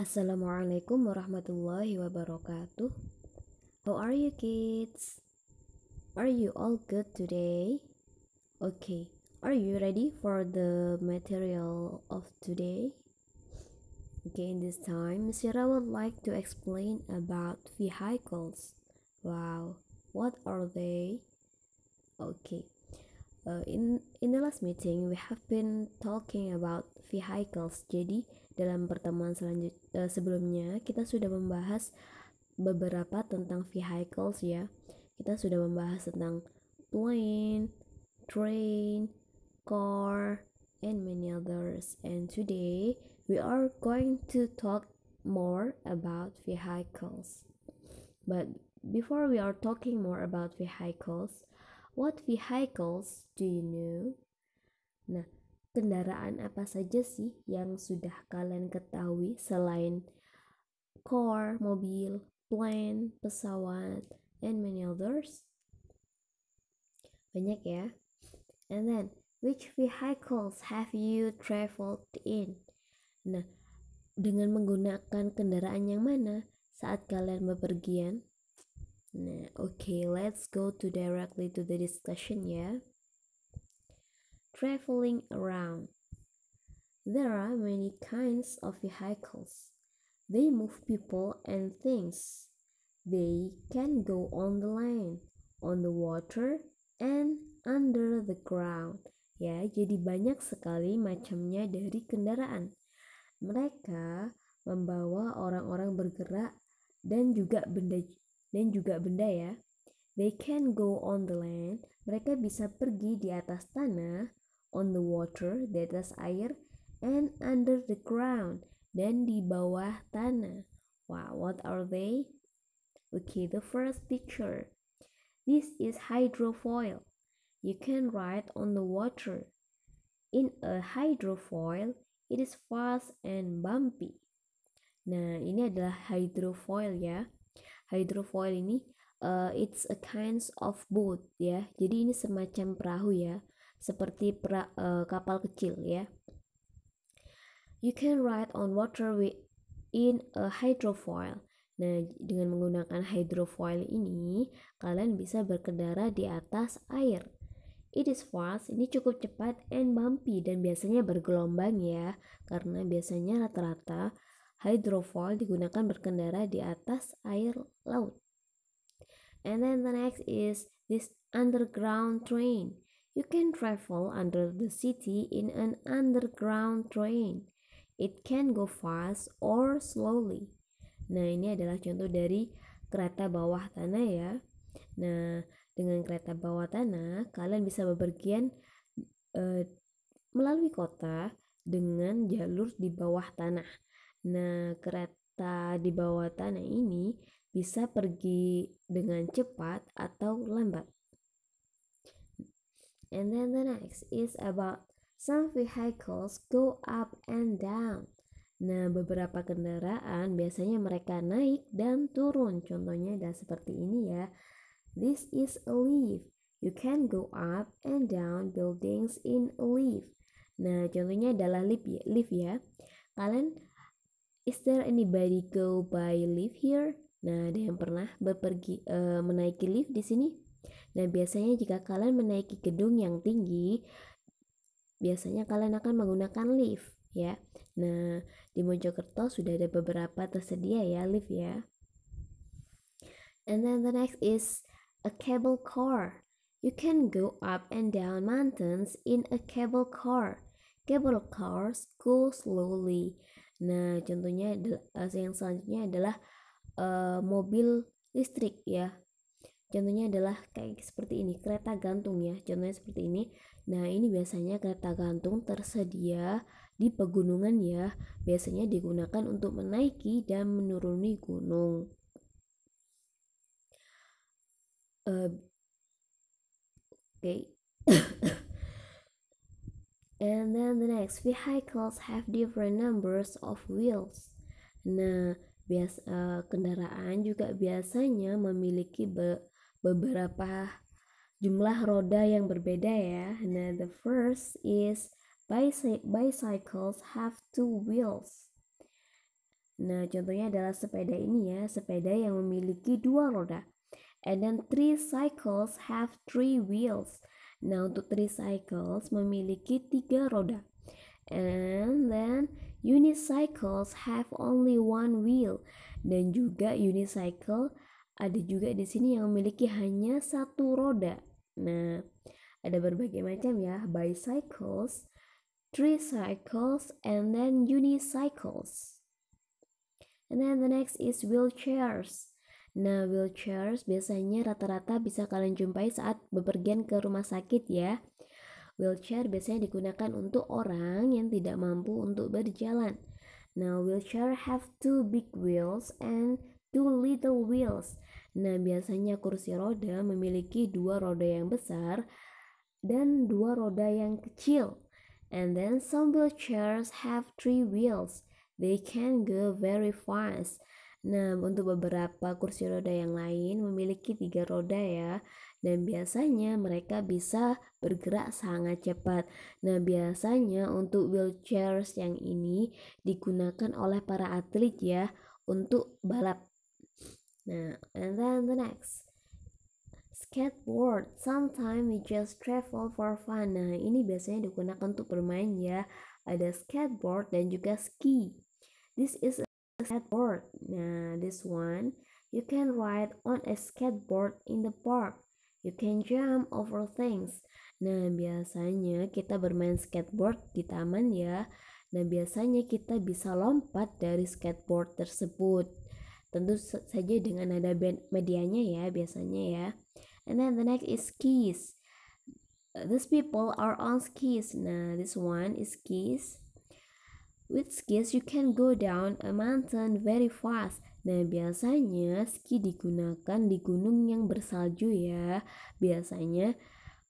Assalamualaikum warahmatullahi wabarakatuh. How are you kids? Are you all good today? Okay, are you ready for the material of today? Okay, in this time, Sira would like to explain about vehicles. Wow, what are they? Okay, Eh, in in the last meeting we have been talking about vehicles. Jadi dalam pertemuan selanjut uh, sebelumnya kita sudah membahas beberapa tentang vehicles ya. Kita sudah membahas tentang plane, train, car, and many others. And today we are going to talk more about vehicles. But before we are talking more about vehicles, What vehicles do you know? Nah, kendaraan apa saja sih yang sudah kalian ketahui selain car, mobil, plane, pesawat, and many others? Banyak ya. And then, which vehicles have you traveled in? Nah, dengan menggunakan kendaraan yang mana saat kalian bepergian? Nah, okay, let's go to directly to the discussion ya. Traveling around. There are many kinds of vehicles. They move people and things. They can go on the land, on the water, and under the ground. Ya, jadi banyak sekali macamnya dari kendaraan. Mereka membawa orang-orang bergerak dan juga benda dan juga benda ya. They can go on the land. Mereka bisa pergi di atas tanah, on the water, di atas air, and under the ground, dan di bawah tanah. Wow, what are they? Okay, the first picture. This is hydrofoil. You can ride on the water. In a hydrofoil, it is fast and bumpy. Nah, ini adalah hydrofoil ya hydrofoil ini uh, it's a kinds of boat ya. Jadi ini semacam perahu ya, seperti pra, uh, kapal kecil ya. You can ride on water with in a hydrofoil. Nah, dengan menggunakan hydrofoil ini, kalian bisa berkendara di atas air. It is fast, ini cukup cepat and bumpy dan biasanya bergelombang ya, karena biasanya rata-rata hydrofoil digunakan berkendara di atas air laut. And then the next is this underground train. You can travel under the city in an underground train. It can go fast or slowly. Nah, ini adalah contoh dari kereta bawah tanah ya. Nah, dengan kereta bawah tanah, kalian bisa bepergian uh, melalui kota dengan jalur di bawah tanah. Nah, kereta di bawah tanah ini bisa pergi dengan cepat atau lambat. And then the next is about some vehicles go up and down. Nah, beberapa kendaraan biasanya mereka naik dan turun. Contohnya ada seperti ini ya. This is a lift. You can go up and down buildings in a lift. Nah, contohnya adalah lift ya, Lift ya. Kalian Is there anybody go by lift here? Nah, ada yang pernah berpergi uh, menaiki lift di sini? Nah, biasanya jika kalian menaiki gedung yang tinggi, biasanya kalian akan menggunakan lift, ya. Nah, di Mojokerto sudah ada beberapa tersedia ya lift ya. And then the next is a cable car. You can go up and down mountains in a cable car. Cable cars go slowly. Nah, contohnya eh, yang selanjutnya adalah uh, mobil listrik ya. Contohnya adalah kayak seperti ini, kereta gantung ya. Contohnya seperti ini. Nah, ini biasanya kereta gantung tersedia di pegunungan ya. Biasanya digunakan untuk menaiki dan menuruni gunung. Uh, Oke. Okay. And then the next vehicles have different numbers of wheels. Nah, bias uh, kendaraan juga biasanya memiliki be beberapa jumlah roda yang berbeda ya. Nah, the first is bicycles have two wheels. Nah, contohnya adalah sepeda ini ya, sepeda yang memiliki dua roda. And then three cycles have three wheels. Nah, untuk tricycles memiliki tiga roda. And then unicycles have only one wheel. Dan juga unicycle ada juga di sini yang memiliki hanya satu roda. Nah, ada berbagai macam ya, bicycles, tricycles, and then unicycles. And then the next is wheelchairs. Nah, wheelchairs biasanya rata-rata bisa kalian jumpai saat bepergian ke rumah sakit ya. Wheelchair biasanya digunakan untuk orang yang tidak mampu untuk berjalan. Nah, wheelchair have two big wheels and two little wheels. Nah, biasanya kursi roda memiliki dua roda yang besar dan dua roda yang kecil. And then some wheelchairs have three wheels. They can go very fast. Nah, untuk beberapa kursi roda yang lain memiliki tiga roda ya, dan biasanya mereka bisa bergerak sangat cepat. Nah, biasanya untuk wheelchairs yang ini digunakan oleh para atlet ya untuk balap. Nah, and then the next skateboard. Sometimes we just travel for fun. Nah, ini biasanya digunakan untuk bermain ya. Ada skateboard dan juga ski. This is a skateboard. Nah, this one, you can ride on a skateboard in the park. You can jump over things. Nah, biasanya kita bermain skateboard di taman ya. Nah, biasanya kita bisa lompat dari skateboard tersebut. Tentu saja dengan ada medianya ya, biasanya ya. And then the next is skis. These people are on skis. Nah, this one is skis. With skis, you can go down a mountain very fast. Nah, biasanya ski digunakan di gunung yang bersalju ya. Biasanya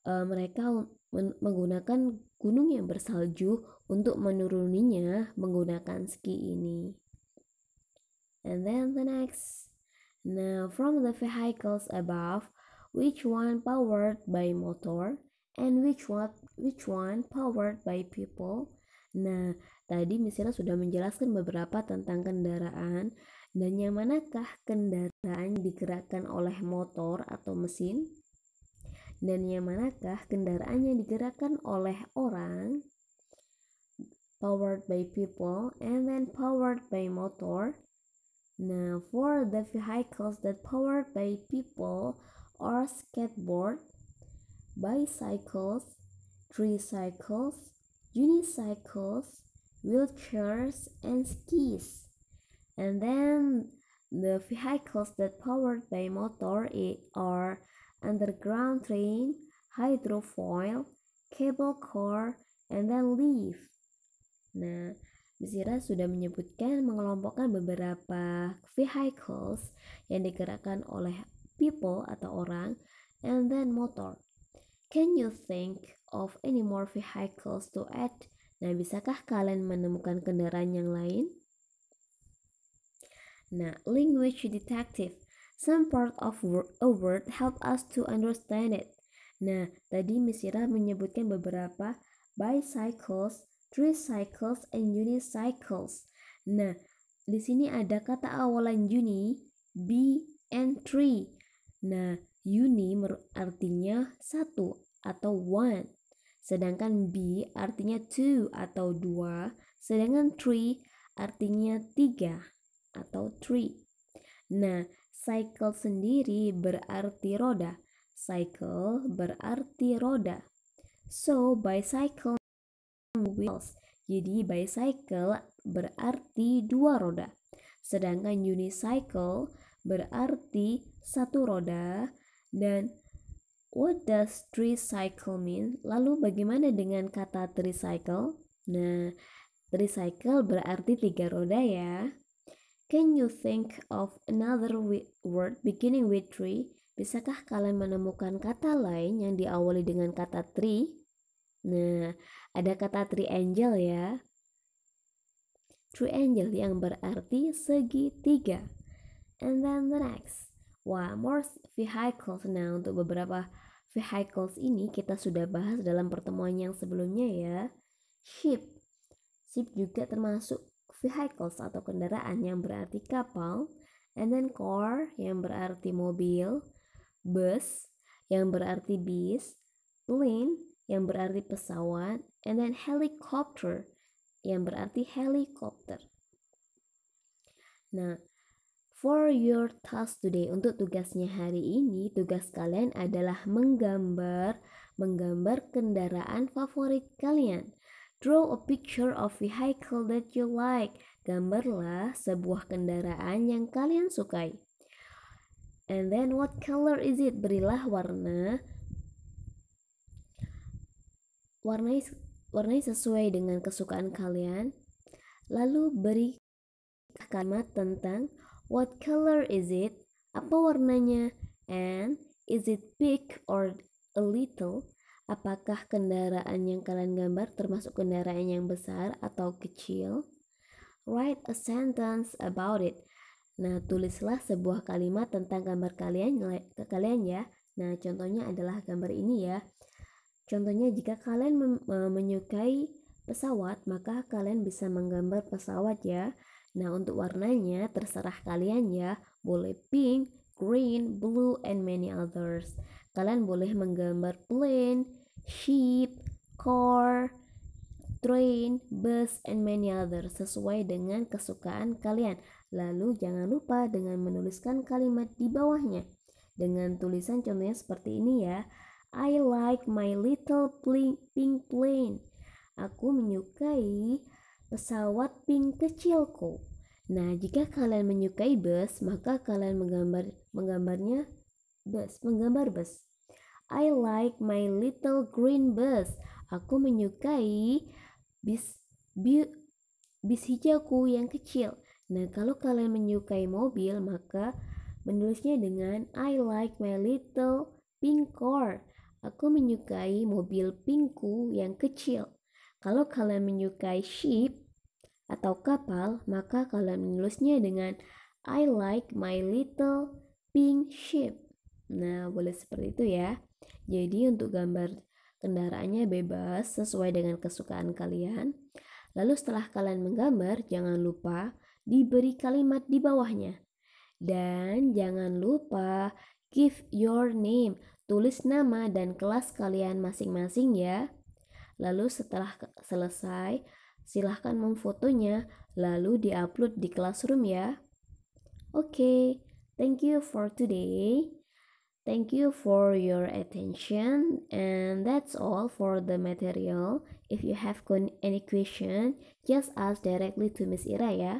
uh, mereka um, menggunakan gunung yang bersalju untuk menuruninya menggunakan ski ini. And then the next. Now, nah, from the vehicles above, which one powered by motor and which one, which one powered by people? Nah, tadi misalnya sudah menjelaskan beberapa tentang kendaraan dan yang manakah kendaraan digerakkan oleh motor atau mesin dan yang manakah kendaraan yang digerakkan oleh orang powered by people and then powered by motor Nah, for the vehicles that powered by people are skateboard, bicycles, tricycles, unicycles, wheelchairs, and skis. And then the vehicles that powered by motor are underground train, hydrofoil, cable car, and then leaf. Nah, Misira sudah menyebutkan mengelompokkan beberapa vehicles yang digerakkan oleh people atau orang and then motor. Can you think of any more vehicles to add? Nah, bisakah kalian menemukan kendaraan yang lain? Nah, language detective. Some part of a word help us to understand it. Nah, tadi Miss Ira menyebutkan beberapa bicycles, tricycles, and unicycles. Nah, di sini ada kata awalan uni, b, and three. Nah, Uni artinya satu atau one, sedangkan B artinya two atau dua, sedangkan three artinya tiga atau three. Nah, cycle sendiri berarti roda. Cycle berarti roda. So, bicycle wheels. Jadi, bicycle berarti dua roda. Sedangkan unicycle berarti satu roda, dan what does three cycle mean? Lalu bagaimana dengan kata recycle? Nah, recycle berarti tiga roda ya. Can you think of another word beginning with three? Bisakah kalian menemukan kata lain yang diawali dengan kata three? Nah, ada kata tree angel ya. Tree angel yang berarti segitiga. And then the next. Wah, more vehicles. Nah, untuk beberapa vehicles ini kita sudah bahas dalam pertemuan yang sebelumnya ya. Ship. Ship juga termasuk vehicles atau kendaraan yang berarti kapal. And then car yang berarti mobil. Bus yang berarti bis. Plane yang berarti pesawat. And then helicopter yang berarti helikopter. Nah, for your task today. Untuk tugasnya hari ini, tugas kalian adalah menggambar, menggambar kendaraan favorit kalian. Draw a picture of vehicle that you like. Gambarlah sebuah kendaraan yang kalian sukai. And then what color is it? Berilah warna warna warnai sesuai dengan kesukaan kalian. Lalu beri kalimat tentang What color is it? Apa warnanya? And is it big or a little? Apakah kendaraan yang kalian gambar termasuk kendaraan yang besar atau kecil? Write a sentence about it. Nah, tulislah sebuah kalimat tentang gambar kalian ke kalian ya. Nah, contohnya adalah gambar ini ya. Contohnya jika kalian eh, menyukai pesawat, maka kalian bisa menggambar pesawat ya. Nah, untuk warnanya terserah kalian ya, boleh pink, green, blue, and many others. Kalian boleh menggambar plane, sheep, car, train, bus, and many others sesuai dengan kesukaan kalian. Lalu jangan lupa dengan menuliskan kalimat di bawahnya. Dengan tulisan contohnya seperti ini ya. I like my little pink plane. Aku menyukai pesawat pink kecilku. Nah, jika kalian menyukai bus, maka kalian menggambar menggambarnya bus, menggambar bus. I like my little green bus. Aku menyukai bis bi, bis hijauku yang kecil. Nah, kalau kalian menyukai mobil, maka menulisnya dengan I like my little pink car. Aku menyukai mobil pinkku yang kecil. Kalau kalian menyukai sheep, atau kapal, maka kalian menulisnya dengan I like my little pink ship. Nah, boleh seperti itu ya. Jadi untuk gambar kendaraannya bebas sesuai dengan kesukaan kalian. Lalu setelah kalian menggambar, jangan lupa diberi kalimat di bawahnya. Dan jangan lupa give your name, tulis nama dan kelas kalian masing-masing ya. Lalu setelah selesai, Silahkan memfotonya, lalu diupload di Classroom ya. Oke, okay, thank you for today. Thank you for your attention and that's all for the material. If you have any question, just ask directly to Miss Ira ya.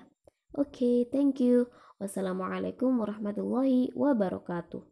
Okay, thank you. Wassalamualaikum warahmatullahi wabarakatuh.